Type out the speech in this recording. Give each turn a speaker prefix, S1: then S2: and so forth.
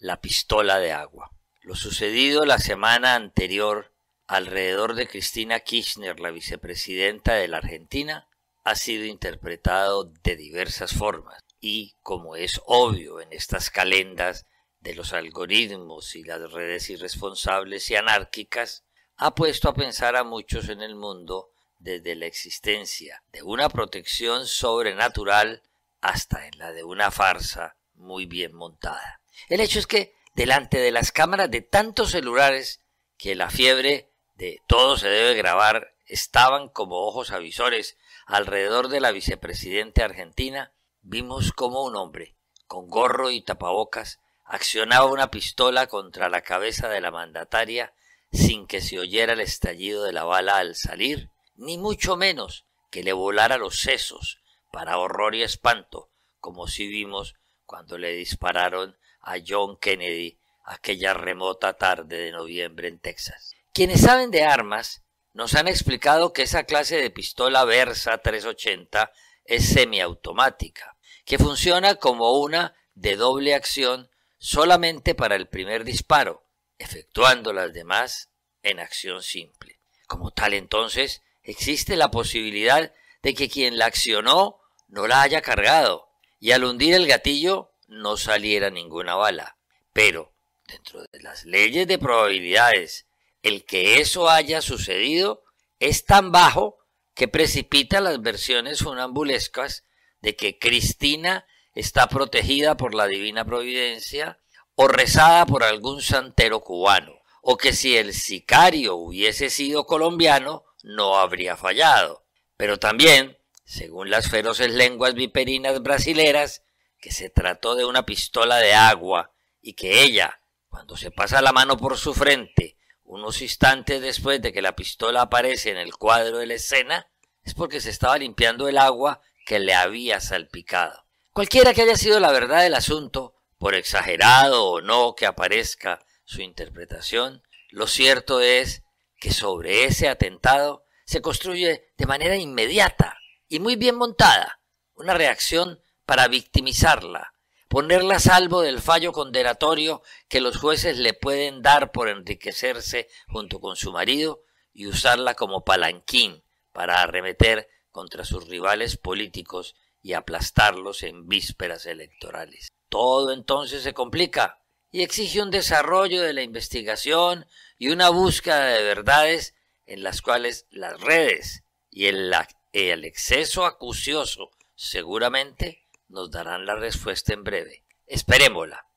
S1: la pistola de agua. Lo sucedido la semana anterior alrededor de Cristina Kirchner, la vicepresidenta de la Argentina, ha sido interpretado de diversas formas y, como es obvio en estas calendas de los algoritmos y las redes irresponsables y anárquicas, ha puesto a pensar a muchos en el mundo desde la existencia de una protección sobrenatural hasta en la de una farsa muy bien montada. El hecho es que delante de las cámaras de tantos celulares que la fiebre de todo se debe grabar estaban como ojos avisores alrededor de la vicepresidenta argentina, vimos como un hombre, con gorro y tapabocas, accionaba una pistola contra la cabeza de la mandataria sin que se oyera el estallido de la bala al salir, ni mucho menos que le volara los sesos, para horror y espanto, como si vimos cuando le dispararon a John Kennedy aquella remota tarde de noviembre en Texas. Quienes saben de armas nos han explicado que esa clase de pistola Versa 380 es semiautomática, que funciona como una de doble acción solamente para el primer disparo, efectuando las demás en acción simple. Como tal entonces, existe la posibilidad de que quien la accionó no la haya cargado, y al hundir el gatillo no saliera ninguna bala. Pero, dentro de las leyes de probabilidades, el que eso haya sucedido es tan bajo que precipita las versiones funambulescas de que Cristina está protegida por la divina providencia o rezada por algún santero cubano, o que si el sicario hubiese sido colombiano no habría fallado. Pero también, según las feroces lenguas viperinas brasileras, que se trató de una pistola de agua y que ella, cuando se pasa la mano por su frente, unos instantes después de que la pistola aparece en el cuadro de la escena, es porque se estaba limpiando el agua que le había salpicado. Cualquiera que haya sido la verdad del asunto, por exagerado o no que aparezca su interpretación, lo cierto es que sobre ese atentado se construye de manera inmediata y muy bien montada una reacción para victimizarla, ponerla a salvo del fallo condenatorio que los jueces le pueden dar por enriquecerse junto con su marido y usarla como palanquín para arremeter contra sus rivales políticos y aplastarlos en vísperas electorales. Todo entonces se complica y exige un desarrollo de la investigación y una búsqueda de verdades en las cuales las redes y el, el exceso acucioso seguramente nos darán la respuesta en breve. Esperémosla.